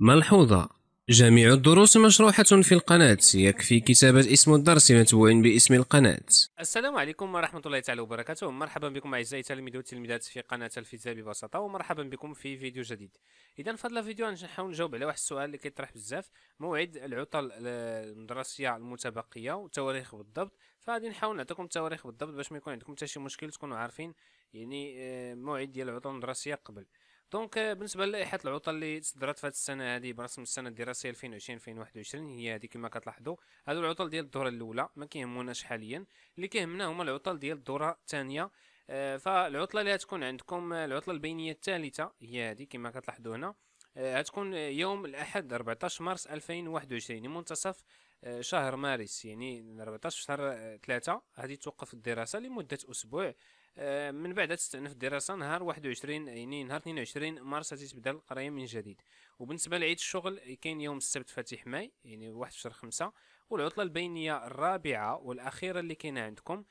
ملحوظة جميع الدروس مشروحة في القناة يكفي كتابة اسم الدرس متبوع باسم القناة السلام عليكم ورحمة الله تعالى وبركاته مرحبا بكم أعزائي التلاميذ والتلميذات في قناة الفيزياء ببساطة ومرحبا بكم في فيديو جديد إذا في هذا الفيديو غنحاول نجاوب على واحد السؤال اللي كيطرح بزاف موعد العطل آه، المدرسية المتبقية والتواريخ بالضبط فغادي نحاول نعطيكم التواريخ بالضبط باش ما يكون عندكم حتى شي مشكل تكونوا عارفين يعني آه، موعد ديال العطل المدرسية قبل دونك بالنسبه للائحه العطل اللي صدرت في هذه السنه هذه برسم السنه الدراسيه 2020 2021 هي هذه كما كتلاحظوا هذو العطل ديال الدوره الاولى ما كيهموناش حاليا اللي كيهمنا هما العطل ديال الدوره الثانيه آه، فالعطله اللي غتكون عندكم العطله البينيه الثالثه هي هذه كما كتلاحظوا هنا غتكون آه، يوم الاحد 14 مارس 2021 منتصف آه، شهر مارس يعني 14 شهر 3 غادي توقف الدراسه لمده اسبوع آه، من بعد تستأنف الدراسة نهار واحد وعشرين يعني نهار اثنين وعشرين مارس تبدا القراية من جديد وبالنسبة لعيد الشغل كاين يوم السبت فاتح ماي يعني واحد شهر خمسة والعطلة البينية الرابعة والأخيرة اللي كاينة عندكم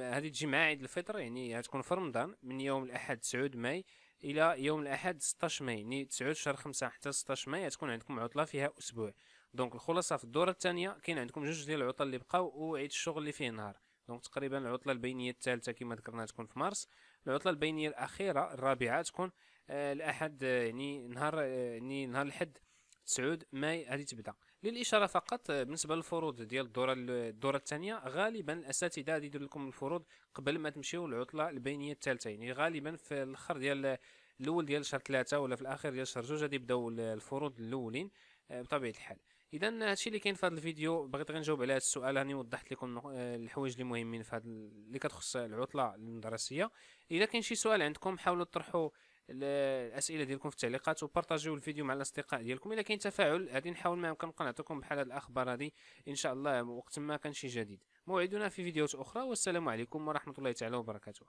هذه تجي مع عيد الفطر يعني غتكون في رمضان من يوم الأحد تسعود ماي الى يوم الاحد 16 ماي يعني 9 شهر خمسة حتى 16 ماي غتكون عندكم عطله فيها اسبوع دونك الخلاصه في الدوره الثانيه كاين عندكم جوج ديال العطل اللي بقاو وعيد الشغل اللي فيه نهار دونك تقريبا العطله البينيه الثالثه كما ذكرنا تكون في مارس العطله البينيه الاخيره الرابعه تكون آه، الاحد آه، يعني نهار آه، يعني نهار الحد 9 ماي غادي تبدا للاشاره فقط بالنسبه للفروض ديال الدوره الدوره الثانيه غالبا الاساتذه غادي يدير لكم الفروض قبل ما تمشيو العطله البينيه الثالثه يعني غالبا في الاخر ديال الاول ديال شهر ثلاثة ولا في الاخر ديال شهر جوج غادي يبداو الفروض الاولين بطبيعه الحال اذا هادشي اللي كاين في هذا الفيديو بغيت غير نجاوب على هذا السؤال راني وضحت لكم آه، الحوايج اللي مهمين في هذا اللي كتخص العطله المدرسيه اذا كاين شي سؤال عندكم حاولوا تطرحوا الاسئله ديالكم في التعليقات وبارطاجيو الفيديو مع الاصدقاء ديالكم الا كاين تفاعل غادي نحاول ما يمكن نبقى نعطيكم بحال هذه الاخبار هادي ان شاء الله وقت ما كان شي جديد موعدنا في فيديوهات اخرى والسلام عليكم ورحمه الله تعالى وبركاته